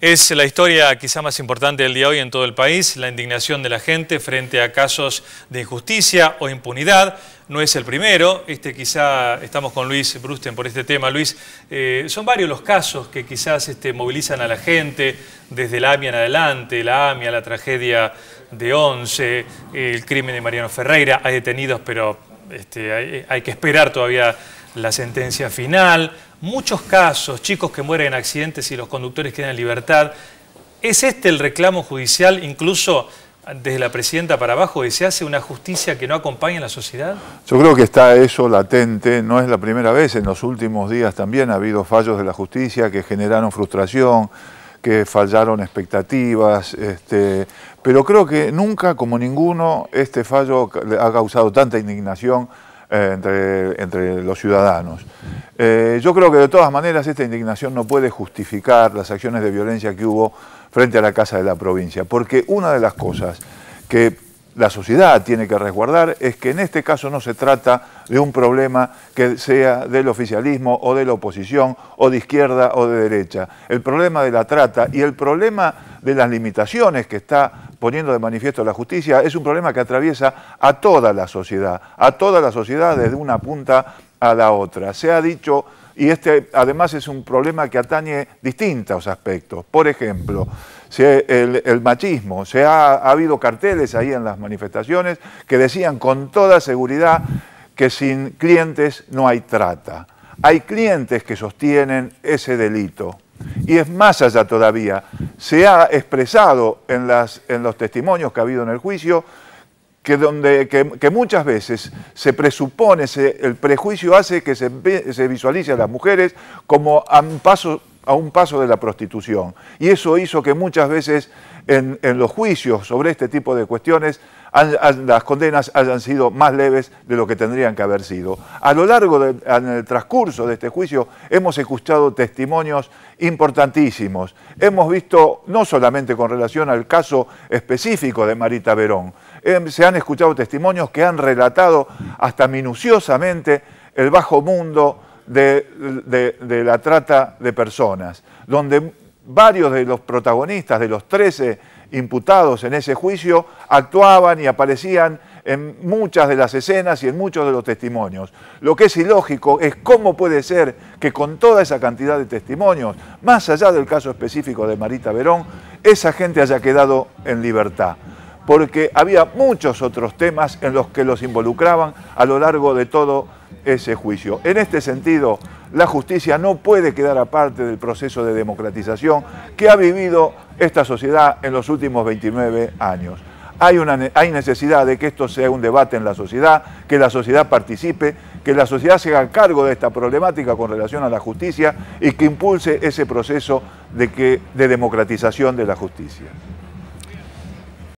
Es la historia quizá más importante del día de hoy en todo el país. La indignación de la gente frente a casos de injusticia o impunidad no es el primero. Este quizá estamos con Luis Brusten por este tema. Luis, eh, son varios los casos que quizás este, movilizan a la gente desde la AMIA en adelante, la AMIA, la tragedia de Once, el crimen de Mariano Ferreira. Hay detenidos, pero este, hay que esperar todavía la sentencia final muchos casos, chicos que mueren en accidentes y los conductores quedan en libertad. ¿Es este el reclamo judicial, incluso desde la presidenta para abajo, de se hace una justicia que no acompaña a la sociedad? Yo creo que está eso latente, no es la primera vez, en los últimos días también ha habido fallos de la justicia que generaron frustración, que fallaron expectativas, este, pero creo que nunca como ninguno este fallo ha causado tanta indignación eh, entre, los ciudadanos. Eh, yo creo que de todas maneras esta indignación no puede justificar las acciones de violencia que hubo frente a la Casa de la Provincia, porque una de las cosas que la sociedad tiene que resguardar es que en este caso no se trata de un problema que sea del oficialismo o de la oposición o de izquierda o de derecha. El problema de la trata y el problema de las limitaciones que está poniendo de manifiesto la justicia, es un problema que atraviesa a toda la sociedad, a toda la sociedad desde una punta a la otra. Se ha dicho, y este además es un problema que atañe distintos aspectos. Por ejemplo, el, el machismo. Se ha, ha habido carteles ahí en las manifestaciones que decían con toda seguridad que sin clientes no hay trata. Hay clientes que sostienen ese delito, y es más allá todavía. Se ha expresado en, los testimonios que ha habido en el juicio que, donde, que, muchas veces se presupone, el prejuicio hace que se, se visualice a las mujeres como a paso a un paso de la prostitución. Y eso hizo que muchas veces en, los juicios sobre este tipo de cuestiones las condenas hayan sido más leves de lo que tendrían que haber sido. A lo largo del transcurso de este juicio hemos escuchado testimonios importantísimos. Hemos visto, no solamente con relación al caso específico de Marita Verón, em, se han escuchado testimonios que han relatado hasta minuciosamente el bajo mundo, de, la trata de personas, donde varios de los protagonistas, de los 13 imputados en ese juicio, actuaban y aparecían en muchas de las escenas y en muchos de los testimonios. Lo que es ilógico es cómo puede ser que con toda esa cantidad de testimonios, más allá del caso específico de Marita Verón, esa gente haya quedado en libertad, porque había muchos otros temas en los que los involucraban a lo largo de todo ese juicio. En este sentido, la justicia no puede quedar aparte del proceso de democratización que ha vivido esta sociedad en los últimos 29 años. Hay, necesidad de que esto sea un debate en la sociedad, que la sociedad participe, que la sociedad se haga cargo de esta problemática con relación a la justicia y que impulse ese proceso de democratización de la justicia.